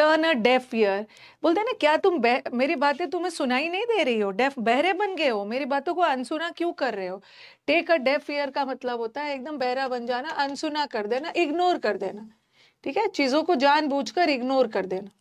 turn a deaf ear बोलते ना क्या तुम मेरी बातें तुम्हें सुनाई नहीं दे रही हो डेफ बहरे बन गए हो मेरी बातों को अनसुना क्यों कर रहे हो टेक अ डेफ ईयर का मतलब होता है एकदम बहरा बन जाना अनसुना कर देना इग्नोर कर देना ठीक है चीज़ों को जानबूझकर इग्नोर कर देना